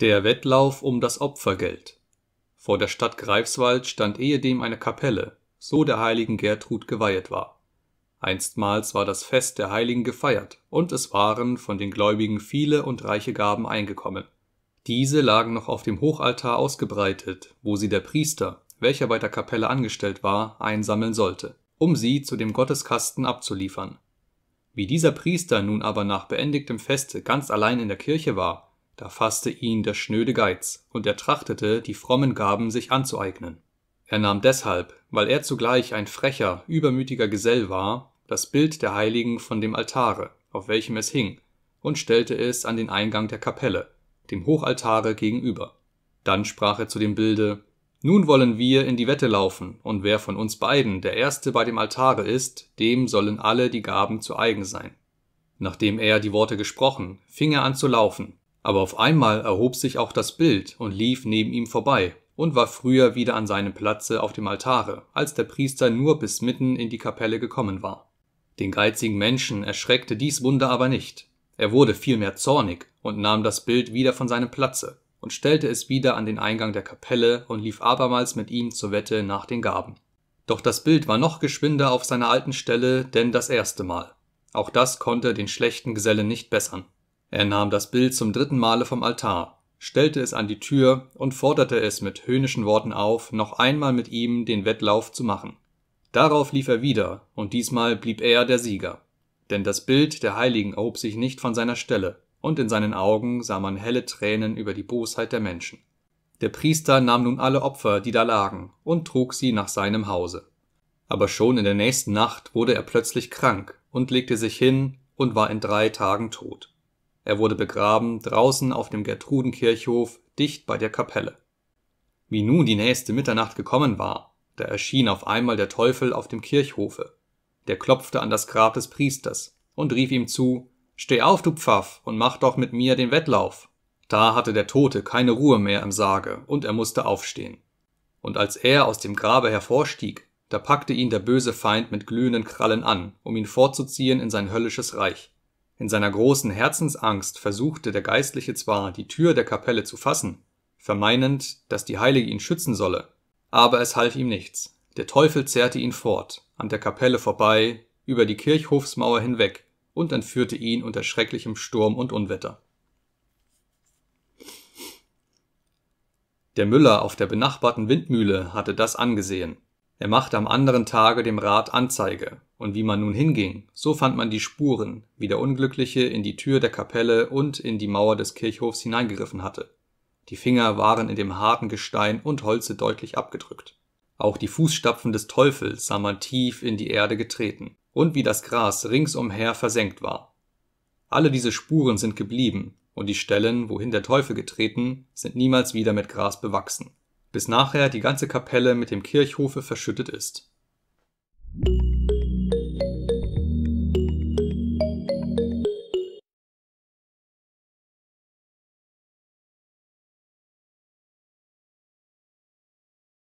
Der Wettlauf um das Opfergeld. Vor der Stadt Greifswald stand ehedem eine Kapelle, so der heiligen Gertrud geweihet war. Einstmals war das Fest der Heiligen gefeiert, und es waren von den Gläubigen viele und reiche Gaben eingekommen. Diese lagen noch auf dem Hochaltar ausgebreitet, wo sie der Priester, welcher bei der Kapelle angestellt war, einsammeln sollte, um sie zu dem Gotteskasten abzuliefern. Wie dieser Priester nun aber nach beendigtem Feste ganz allein in der Kirche war da fasste ihn der schnöde Geiz, und er trachtete, die frommen Gaben sich anzueignen. Er nahm deshalb, weil er zugleich ein frecher, übermütiger Gesell war, das Bild der Heiligen von dem Altare, auf welchem es hing, und stellte es an den Eingang der Kapelle, dem Hochaltare gegenüber. Dann sprach er zu dem Bilde Nun wollen wir in die Wette laufen, und wer von uns beiden der Erste bei dem Altare ist, dem sollen alle die Gaben zu eigen sein. Nachdem er die Worte gesprochen, fing er an zu laufen, aber auf einmal erhob sich auch das Bild und lief neben ihm vorbei und war früher wieder an seinem Platze auf dem Altare, als der Priester nur bis mitten in die Kapelle gekommen war. Den geizigen Menschen erschreckte dies Wunder aber nicht. Er wurde vielmehr zornig und nahm das Bild wieder von seinem Platze und stellte es wieder an den Eingang der Kapelle und lief abermals mit ihm zur Wette nach den Gaben. Doch das Bild war noch geschwinder auf seiner alten Stelle denn das erste Mal. Auch das konnte den schlechten Gesellen nicht bessern. Er nahm das Bild zum dritten Male vom Altar, stellte es an die Tür und forderte es mit höhnischen Worten auf, noch einmal mit ihm den Wettlauf zu machen. Darauf lief er wieder, und diesmal blieb er der Sieger. Denn das Bild der Heiligen erhob sich nicht von seiner Stelle, und in seinen Augen sah man helle Tränen über die Bosheit der Menschen. Der Priester nahm nun alle Opfer, die da lagen, und trug sie nach seinem Hause. Aber schon in der nächsten Nacht wurde er plötzlich krank und legte sich hin und war in drei Tagen tot. Er wurde begraben draußen auf dem Gertrudenkirchhof dicht bei der Kapelle. Wie nun die nächste Mitternacht gekommen war, da erschien auf einmal der Teufel auf dem Kirchhofe. Der klopfte an das Grab des Priesters und rief ihm zu, Steh auf, du Pfaff, und mach doch mit mir den Wettlauf. Da hatte der Tote keine Ruhe mehr im Sarge, und er musste aufstehen. Und als er aus dem Grabe hervorstieg, da packte ihn der böse Feind mit glühenden Krallen an, um ihn vorzuziehen in sein höllisches Reich. In seiner großen Herzensangst versuchte der Geistliche zwar, die Tür der Kapelle zu fassen, vermeinend, dass die Heilige ihn schützen solle, aber es half ihm nichts. Der Teufel zerrte ihn fort, an der Kapelle vorbei, über die Kirchhofsmauer hinweg und entführte ihn unter schrecklichem Sturm und Unwetter. Der Müller auf der benachbarten Windmühle hatte das angesehen er machte am anderen Tage dem Rat Anzeige, und wie man nun hinging, so fand man die Spuren, wie der Unglückliche in die Tür der Kapelle und in die Mauer des Kirchhofs hineingegriffen hatte. Die Finger waren in dem harten Gestein und Holze deutlich abgedrückt. Auch die Fußstapfen des Teufels sah man tief in die Erde getreten, und wie das Gras ringsumher versenkt war. Alle diese Spuren sind geblieben, und die Stellen, wohin der Teufel getreten, sind niemals wieder mit Gras bewachsen bis nachher die ganze Kapelle mit dem Kirchhofe verschüttet ist.